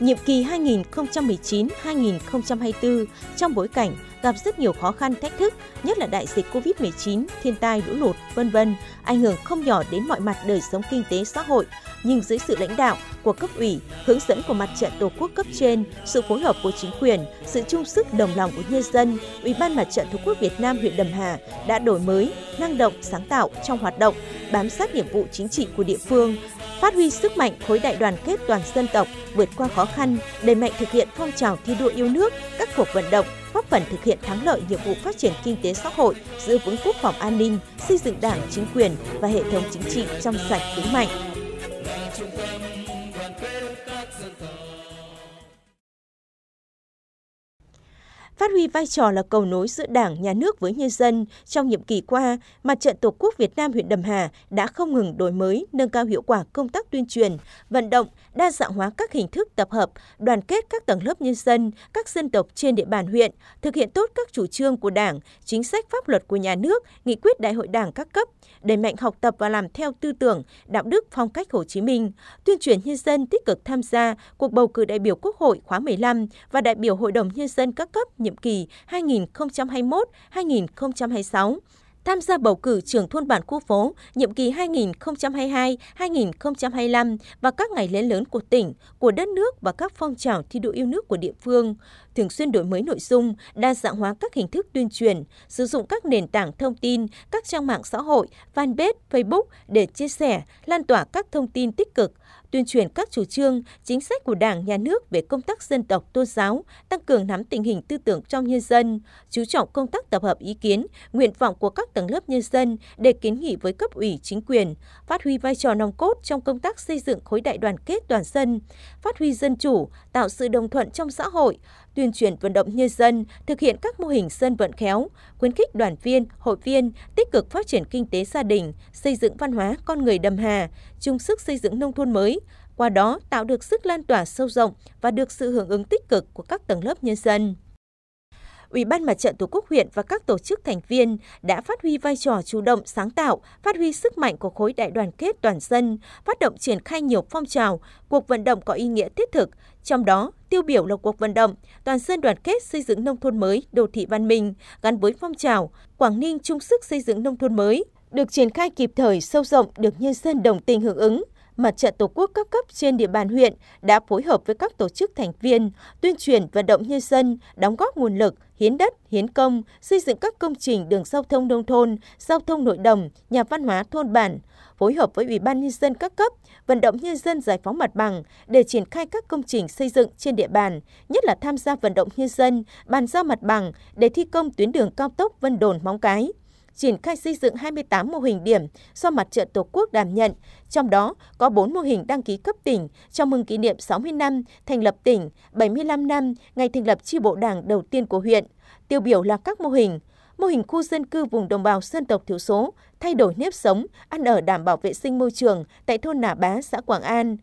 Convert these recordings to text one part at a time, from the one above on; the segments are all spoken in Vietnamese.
nhiệm kỳ 2019-2024 trong bối cảnh gặp rất nhiều khó khăn thách thức, nhất là đại dịch Covid-19, thiên tai lũ lụt, vân vân ảnh hưởng không nhỏ đến mọi mặt đời sống kinh tế xã hội, nhưng dưới sự lãnh đạo của cấp ủy, hướng dẫn của mặt trận Tổ quốc cấp trên, sự phối hợp của chính quyền, sự chung sức đồng lòng của nhân dân, Ủy ban Mặt trận Tổ quốc Việt Nam huyện Đầm Hà đã đổi mới, năng động, sáng tạo trong hoạt động, bám sát nhiệm vụ chính trị của địa phương, phát huy sức mạnh khối đại đoàn kết toàn dân tộc, vượt qua khó khăn, đẩy mạnh thực hiện phong trào thi đua yêu nước, các cuộc vận động, góp phần thực hiện thắng lợi nhiệm vụ phát triển kinh tế xã hội, giữ vững quốc phòng an ninh, xây dựng đảng, chính quyền và hệ thống chính trị trong sạch vững mạnh, phát huy vai trò là cầu nối giữa Đảng, Nhà nước với nhân dân. Trong nhiệm kỳ qua, Mặt trận Tổ quốc Việt Nam huyện Đầm Hà đã không ngừng đổi mới, nâng cao hiệu quả công tác tuyên truyền, vận động, đa dạng hóa các hình thức tập hợp, đoàn kết các tầng lớp nhân dân, các dân tộc trên địa bàn huyện, thực hiện tốt các chủ trương của Đảng, chính sách pháp luật của nhà nước, nghị quyết đại hội Đảng các cấp, đẩy mạnh học tập và làm theo tư tưởng, đạo đức phong cách Hồ Chí Minh, tuyên truyền nhân dân tích cực tham gia cuộc bầu cử đại biểu Quốc hội khóa 15 và đại biểu Hội đồng nhân dân các cấp nhiệm kỳ 2021-2026 tham gia bầu cử trưởng thôn bản khu phố nhiệm kỳ 2022-2025 và các ngày lễ lớn của tỉnh, của đất nước và các phong trào thi đua yêu nước của địa phương, thường xuyên đổi mới nội dung, đa dạng hóa các hình thức tuyên truyền, sử dụng các nền tảng thông tin, các trang mạng xã hội, fanpage, Facebook để chia sẻ, lan tỏa các thông tin tích cực, tuyên truyền các chủ trương, chính sách của Đảng, Nhà nước về công tác dân tộc, tôn giáo, tăng cường nắm tình hình tư tưởng trong nhân dân, chú trọng công tác tập hợp ý kiến, nguyện vọng của các tầng lớp nhân dân để kiến nghị với cấp ủy chính quyền, phát huy vai trò nòng cốt trong công tác xây dựng khối đại đoàn kết toàn dân, phát huy dân chủ, tạo sự đồng thuận trong xã hội, tuyên truyền vận động nhân dân thực hiện các mô hình dân vận khéo, khuyến khích đoàn viên, hội viên tích cực phát triển kinh tế gia đình, xây dựng văn hóa con người đầm Hà, chung sức xây dựng nông thôn mới, qua đó tạo được sức lan tỏa sâu rộng và được sự hưởng ứng tích cực của các tầng lớp nhân dân. Ủy ban Mặt trận Tổ quốc huyện và các tổ chức thành viên đã phát huy vai trò chủ động sáng tạo, phát huy sức mạnh của khối đại đoàn kết toàn dân, phát động triển khai nhiều phong trào, cuộc vận động có ý nghĩa thiết thực, trong đó tiêu biểu là cuộc vận động toàn dân đoàn kết xây dựng nông thôn mới, đô thị văn minh gắn với phong trào Quảng Ninh chung sức xây dựng nông thôn mới được triển khai kịp thời sâu rộng được nhân dân đồng tình hưởng ứng. Mặt trận Tổ quốc các cấp trên địa bàn huyện đã phối hợp với các tổ chức thành viên tuyên truyền vận động nhân dân đóng góp nguồn lực hiến đất, hiến công, xây dựng các công trình đường giao thông nông thôn, giao thông nội đồng, nhà văn hóa thôn bản, phối hợp với Ủy ban Nhân dân các cấp, vận động nhân dân giải phóng mặt bằng để triển khai các công trình xây dựng trên địa bàn, nhất là tham gia vận động nhân dân, bàn giao mặt bằng để thi công tuyến đường cao tốc Vân Đồn Móng Cái triển khai xây dựng 28 mô hình điểm do Mặt trận Tổ quốc đảm nhận, trong đó có 4 mô hình đăng ký cấp tỉnh chào mừng kỷ niệm 60 năm thành lập tỉnh, 75 năm ngày thành lập chi bộ đảng đầu tiên của huyện. Tiêu biểu là các mô hình mô hình khu dân cư vùng đồng bào dân tộc thiểu số, thay đổi nếp sống, ăn ở đảm bảo vệ sinh môi trường tại thôn Nà Bá, xã Quảng An.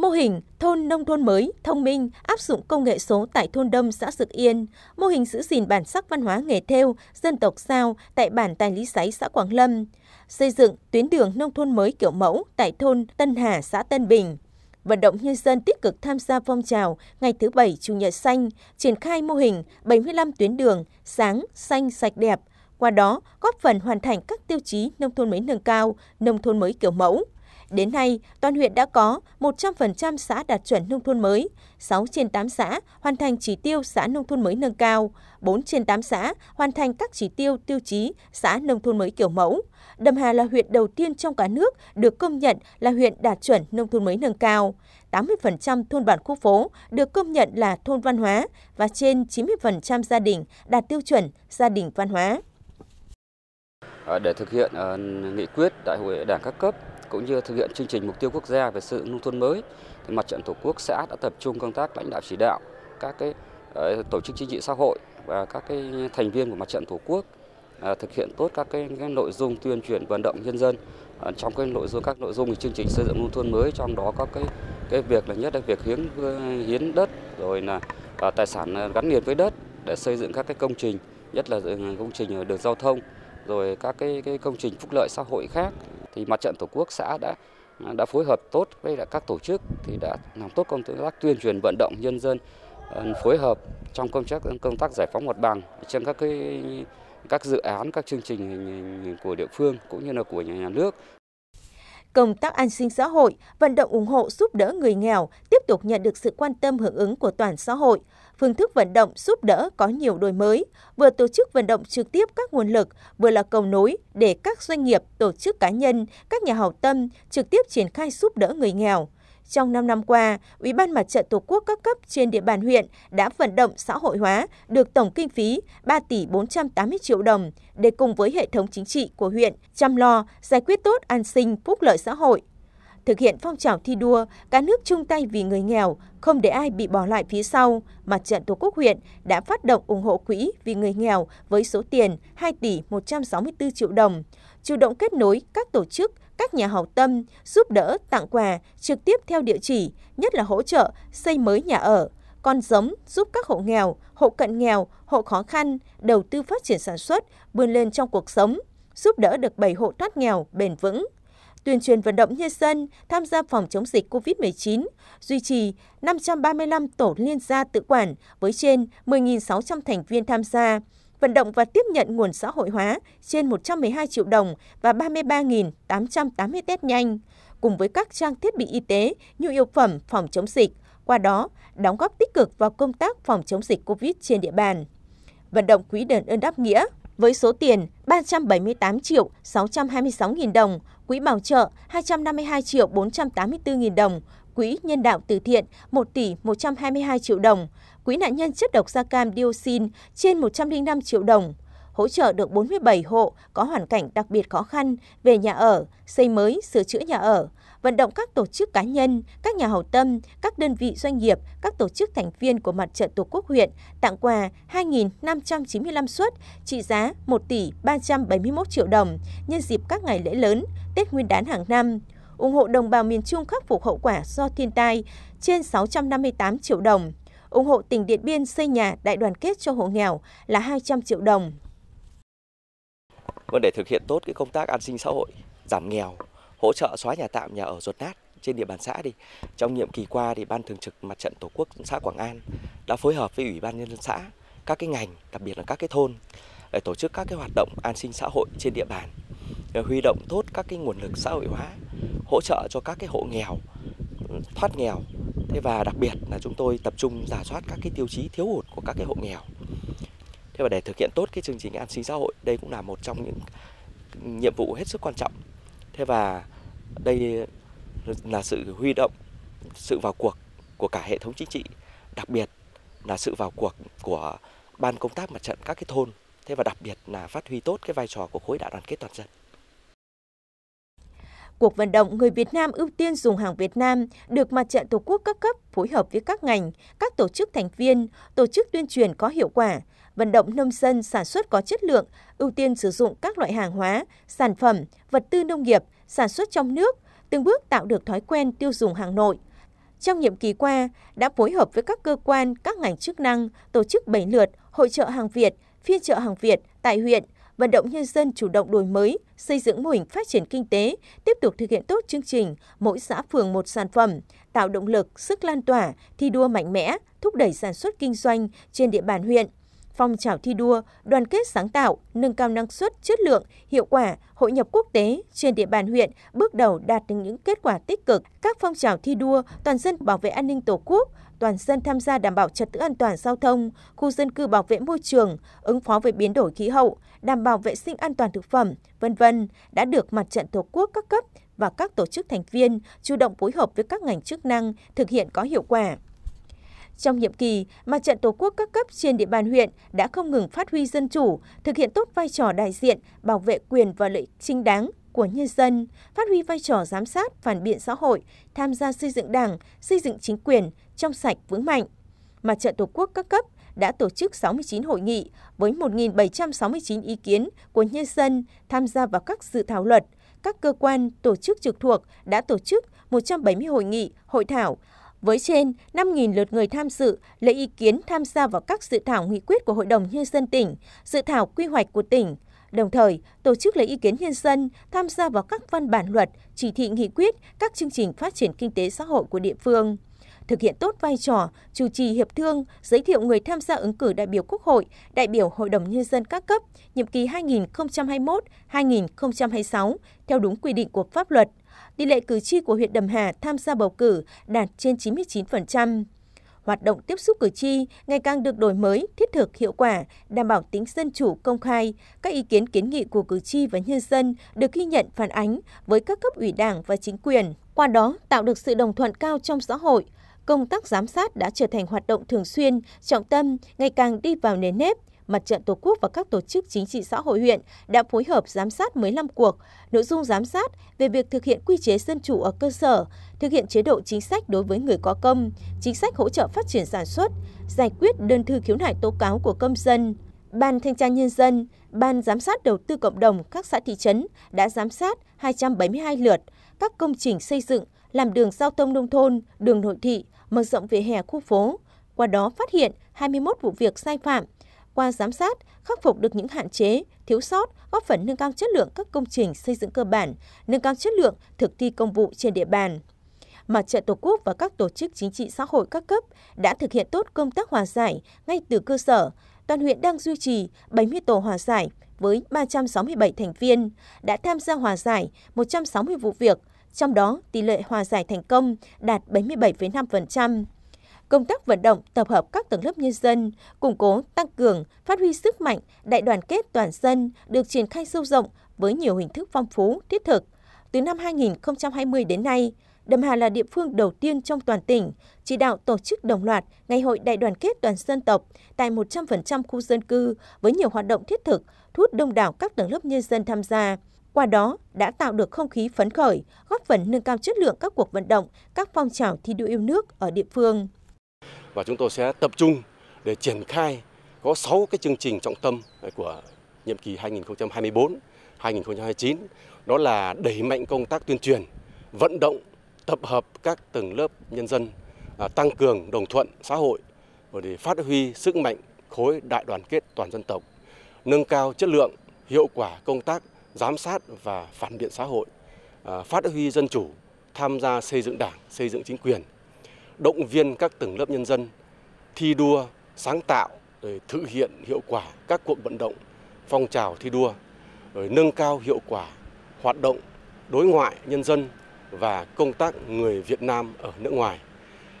Mô hình thôn nông thôn mới thông minh áp dụng công nghệ số tại thôn Đâm xã Dực Yên, mô hình giữ gìn bản sắc văn hóa nghề thêu, dân tộc Sao tại bản Tài Lý Sáy xã Quảng Lâm, xây dựng tuyến đường nông thôn mới kiểu mẫu tại thôn Tân Hà xã Tân Bình vận động nhân dân tích cực tham gia phong trào ngày thứ bảy Chủ nhật xanh, triển khai mô hình 75 tuyến đường sáng, xanh, sạch đẹp, qua đó góp phần hoàn thành các tiêu chí nông thôn mới nâng cao, nông thôn mới kiểu mẫu. Đến nay, toàn huyện đã có 100% xã đạt chuẩn nông thôn mới, 6 trên 8 xã hoàn thành chỉ tiêu xã nông thôn mới nâng cao, 4 trên 8 xã hoàn thành các chỉ tiêu tiêu chí xã nông thôn mới kiểu mẫu. Đầm Hà là huyện đầu tiên trong cả nước được công nhận là huyện đạt chuẩn nông thôn mới nâng cao. 80% thôn bản khu phố được công nhận là thôn văn hóa và trên 90% gia đình đạt tiêu chuẩn gia đình văn hóa. Để thực hiện ờ, nghị quyết đại hội đảng các cấp cũng như thực hiện chương trình mục tiêu quốc gia về sự nông thôn mới, thì mặt trận tổ quốc xã đã tập trung công tác lãnh đạo chỉ đạo các cái ờ, tổ chức chính trị xã hội và các cái thành viên của mặt trận tổ quốc ờ, thực hiện tốt các cái, cái nội dung tuyên truyền vận động nhân dân ờ, trong cái nội dung các nội dung của chương trình xây dựng nông thôn mới trong đó có cái cái việc là nhất là việc hiến hiến đất rồi là tài sản gắn liền với đất để xây dựng các cái công trình nhất là ừ, công trình đường giao thông rồi các cái, cái công trình phúc lợi xã hội khác thì mặt trận tổ quốc xã đã đã phối hợp tốt với các tổ chức thì đã làm tốt công tác tuyên truyền vận động nhân dân phối hợp trong công tác công tác giải phóng mặt bằng trên các cái các dự án các chương trình của địa phương cũng như là của nhà nước công tác an sinh xã hội, vận động ủng hộ giúp đỡ người nghèo tiếp tục nhận được sự quan tâm hưởng ứng của toàn xã hội. Phương thức vận động giúp đỡ có nhiều đổi mới, vừa tổ chức vận động trực tiếp các nguồn lực, vừa là cầu nối để các doanh nghiệp, tổ chức cá nhân, các nhà hảo tâm trực tiếp triển khai giúp đỡ người nghèo. Trong 5 năm qua, Ủy ban Mặt trận Tổ quốc các cấp trên địa bàn huyện đã vận động xã hội hóa được tổng kinh phí 3 tỷ 480 triệu đồng để cùng với hệ thống chính trị của huyện chăm lo, giải quyết tốt an sinh, phúc lợi xã hội. Thực hiện phong trào thi đua, cả nước chung tay vì người nghèo, không để ai bị bỏ lại phía sau, Mặt trận Tổ quốc huyện đã phát động ủng hộ quỹ vì người nghèo với số tiền 2 tỷ 164 triệu đồng, chủ động kết nối các tổ chức, các nhà hảo tâm giúp đỡ tặng quà trực tiếp theo địa chỉ, nhất là hỗ trợ xây mới nhà ở, con giống giúp các hộ nghèo, hộ cận nghèo, hộ khó khăn đầu tư phát triển sản xuất, vươn lên trong cuộc sống, giúp đỡ được 7 hộ thoát nghèo bền vững. Tuyên truyền vận động nhân dân tham gia phòng chống dịch COVID-19, duy trì 535 tổ liên gia tự quản với trên 10.600 thành viên tham gia, vận động và tiếp nhận nguồn xã hội hóa trên 112 triệu đồng và 33.880 test nhanh, cùng với các trang thiết bị y tế, nhu yếu phẩm phòng chống dịch, qua đó đóng góp tích cực vào công tác phòng chống dịch COVID trên địa bàn. Vận động quỹ đền ơn đáp nghĩa với số tiền 378 triệu 626 nghìn đồng, quỹ bảo trợ 252 triệu 484 nghìn đồng, quỹ nhân đạo từ thiện 1 tỷ 122 triệu đồng, quỹ nạn nhân chất độc da cam dioxin trên 105 triệu đồng, hỗ trợ được 47 hộ có hoàn cảnh đặc biệt khó khăn về nhà ở, xây mới, sửa chữa nhà ở, vận động các tổ chức cá nhân, các nhà hảo tâm, các đơn vị doanh nghiệp, các tổ chức thành viên của mặt trận Tổ quốc huyện tặng quà 2.595 suất trị giá 1 tỷ 371 triệu đồng nhân dịp các ngày lễ lớn, Tết Nguyên đán hàng năm ủng hộ đồng bào miền Trung khắc phục hậu quả do thiên tai trên 658 triệu đồng, ủng hộ tỉnh Điện Biên xây nhà đại đoàn kết cho hộ nghèo là 200 triệu đồng. Vấn vâng, để thực hiện tốt cái công tác an sinh xã hội, giảm nghèo, hỗ trợ xóa nhà tạm nhà ở ruột nát trên địa bàn xã đi trong nhiệm kỳ qua thì ban thường trực mặt trận tổ quốc xã Quảng An đã phối hợp với ủy ban nhân dân xã, các cái ngành, đặc biệt là các cái thôn để tổ chức các cái hoạt động an sinh xã hội trên địa bàn, để huy động tốt các cái nguồn lực xã hội hóa, hỗ trợ cho các cái hộ nghèo thoát nghèo Thế và đặc biệt là chúng tôi tập trung giả soát các cái tiêu chí thiếu hụt của các cái hộ nghèo. Thế và để thực hiện tốt cái chương trình an sinh xã hội, đây cũng là một trong những nhiệm vụ hết sức quan trọng. Thế và đây là sự huy động, sự vào cuộc của cả hệ thống chính trị, đặc biệt là sự vào cuộc của ban công tác mặt trận các cái thôn. Thế và đặc biệt là phát huy tốt cái vai trò của khối đại đoàn kết toàn dân. Cuộc vận động người Việt Nam ưu tiên dùng hàng Việt Nam được Mặt trận Tổ quốc các cấp phối hợp với các ngành, các tổ chức thành viên, tổ chức tuyên truyền có hiệu quả, vận động nông dân sản xuất có chất lượng, ưu tiên sử dụng các loại hàng hóa, sản phẩm, vật tư nông nghiệp sản xuất trong nước, từng bước tạo được thói quen tiêu dùng hàng nội. Trong nhiệm kỳ qua, đã phối hợp với các cơ quan, các ngành chức năng tổ chức bảy lượt hội trợ hàng Việt, phiên trợ hàng Việt tại huyện, vận động nhân dân chủ động đổi mới, xây dựng mô hình phát triển kinh tế, tiếp tục thực hiện tốt chương trình mỗi xã phường một sản phẩm, tạo động lực, sức lan tỏa, thi đua mạnh mẽ, thúc đẩy sản xuất kinh doanh trên địa bàn huyện – phong trào thi đua, đoàn kết sáng tạo, nâng cao năng suất, chất lượng, hiệu quả, hội nhập quốc tế trên địa bàn huyện bước đầu đạt được những kết quả tích cực. Các phong trào thi đua, toàn dân bảo vệ an ninh Tổ quốc, toàn dân tham gia đảm bảo trật tự an toàn giao thông, khu dân cư bảo vệ môi trường, ứng phó với biến đổi khí hậu, đảm bảo vệ sinh an toàn thực phẩm, vân vân đã được mặt trận Tổ quốc các cấp và các tổ chức thành viên chủ động phối hợp với các ngành chức năng thực hiện có hiệu quả. Trong nhiệm kỳ, Mặt trận Tổ quốc các cấp trên địa bàn huyện đã không ngừng phát huy dân chủ, thực hiện tốt vai trò đại diện, bảo vệ quyền và lợi ích chính đáng của nhân dân, phát huy vai trò giám sát, phản biện xã hội, tham gia xây dựng đảng, xây dựng chính quyền, trong sạch vững mạnh. Mặt trận Tổ quốc các cấp đã tổ chức 69 hội nghị với 1.769 ý kiến của nhân dân tham gia vào các dự thảo luật. Các cơ quan, tổ chức trực thuộc đã tổ chức 170 hội nghị, hội thảo, với trên 5.000 lượt người tham dự lấy ý kiến tham gia vào các dự thảo nghị quyết của Hội đồng Nhân dân tỉnh, dự thảo quy hoạch của tỉnh, đồng thời tổ chức lấy ý kiến nhân dân tham gia vào các văn bản luật, chỉ thị nghị quyết, các chương trình phát triển kinh tế xã hội của địa phương thực hiện tốt vai trò, chủ trì hiệp thương, giới thiệu người tham gia ứng cử đại biểu Quốc hội, đại biểu Hội đồng Nhân dân các cấp, nhiệm kỳ 2021-2026, theo đúng quy định của pháp luật tỷ lệ cử tri của huyện Đầm Hà tham gia bầu cử đạt trên 99%. Hoạt động tiếp xúc cử tri ngày càng được đổi mới, thiết thực, hiệu quả, đảm bảo tính dân chủ, công khai. Các ý kiến kiến nghị của cử tri và nhân dân được ghi nhận phản ánh với các cấp ủy đảng và chính quyền. Qua đó tạo được sự đồng thuận cao trong xã hội, công tác giám sát đã trở thành hoạt động thường xuyên, trọng tâm, ngày càng đi vào nền nếp, Mặt trận Tổ quốc và các tổ chức chính trị xã hội huyện đã phối hợp giám sát 15 cuộc, nội dung giám sát về việc thực hiện quy chế dân chủ ở cơ sở, thực hiện chế độ chính sách đối với người có công, chính sách hỗ trợ phát triển sản xuất, giải quyết đơn thư khiếu nại tố cáo của công dân. Ban Thanh tra Nhân dân, Ban Giám sát Đầu tư Cộng đồng các xã thị trấn đã giám sát 272 lượt các công trình xây dựng, làm đường giao thông nông thôn, đường nội thị, mở rộng vỉa hè khu phố. Qua đó phát hiện 21 vụ việc sai phạm, qua giám sát, khắc phục được những hạn chế, thiếu sót, góp phần nâng cao chất lượng các công trình xây dựng cơ bản, nâng cao chất lượng thực thi công vụ trên địa bàn. Mặt trận Tổ quốc và các tổ chức chính trị xã hội các cấp đã thực hiện tốt công tác hòa giải ngay từ cơ sở. Toàn huyện đang duy trì 70 tổ hòa giải với 367 thành viên, đã tham gia hòa giải 160 vụ việc, trong đó tỷ lệ hòa giải thành công đạt 77,5% công tác vận động, tập hợp các tầng lớp nhân dân, củng cố, tăng cường, phát huy sức mạnh, đại đoàn kết toàn dân được triển khai sâu rộng với nhiều hình thức phong phú, thiết thực. Từ năm 2020 đến nay, Đầm Hà là địa phương đầu tiên trong toàn tỉnh chỉ đạo tổ chức đồng loạt Ngày hội Đại đoàn kết toàn dân tộc tại 100% khu dân cư với nhiều hoạt động thiết thực, thu hút đông đảo các tầng lớp nhân dân tham gia. Qua đó đã tạo được không khí phấn khởi, góp phần nâng cao chất lượng các cuộc vận động, các phong trào thi đua yêu nước ở địa phương và chúng tôi sẽ tập trung để triển khai có 6 cái chương trình trọng tâm của nhiệm kỳ 2024 2029 đó là đẩy mạnh công tác tuyên truyền, vận động tập hợp các tầng lớp nhân dân à, tăng cường đồng thuận xã hội để phát huy sức mạnh khối đại đoàn kết toàn dân tộc, nâng cao chất lượng, hiệu quả công tác giám sát và phản biện xã hội, à, phát huy dân chủ, tham gia xây dựng đảng, xây dựng chính quyền, động viên các tầng lớp nhân dân thi đua sáng tạo để thực hiện hiệu quả các cuộc vận động phong trào thi đua rồi nâng cao hiệu quả hoạt động đối ngoại nhân dân và công tác người Việt Nam ở nước ngoài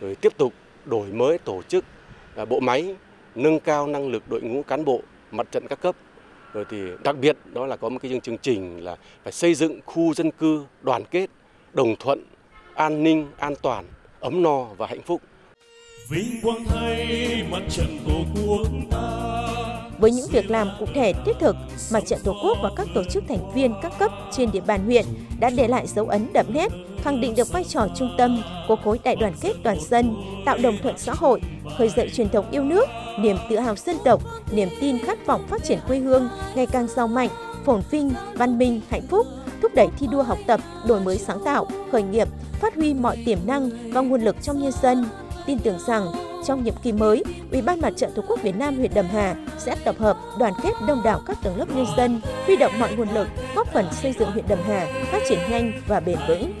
rồi tiếp tục đổi mới tổ chức à, bộ máy nâng cao năng lực đội ngũ cán bộ mặt trận các cấp rồi thì đặc biệt đó là có một cái chương trình là phải xây dựng khu dân cư đoàn kết đồng thuận an ninh an toàn ấm no và hạnh phúc. Vinh quang thay mặt trận tổ quốc ta. Với những việc làm cụ thể thiết thực, mặt trận tổ quốc và các tổ chức thành viên các cấp trên địa bàn huyện đã để lại dấu ấn đậm nét, khẳng định được vai trò trung tâm của khối đại đoàn kết toàn dân, tạo đồng thuận xã hội, khơi dậy truyền thống yêu nước, niềm tự hào dân tộc, niềm tin khát vọng phát triển quê hương ngày càng giàu mạnh, phồn vinh, văn minh, hạnh phúc thúc đẩy thi đua học tập, đổi mới sáng tạo, khởi nghiệp, phát huy mọi tiềm năng và nguồn lực trong nhân dân. Tin tưởng rằng trong nhiệm kỳ mới, Ủy ban Mặt trận Tổ quốc Việt Nam huyện Đầm Hà sẽ tập hợp, đoàn kết đông đảo các tầng lớp nhân dân, huy động mọi nguồn lực, góp phần xây dựng huyện Đầm Hà phát triển nhanh và bền vững.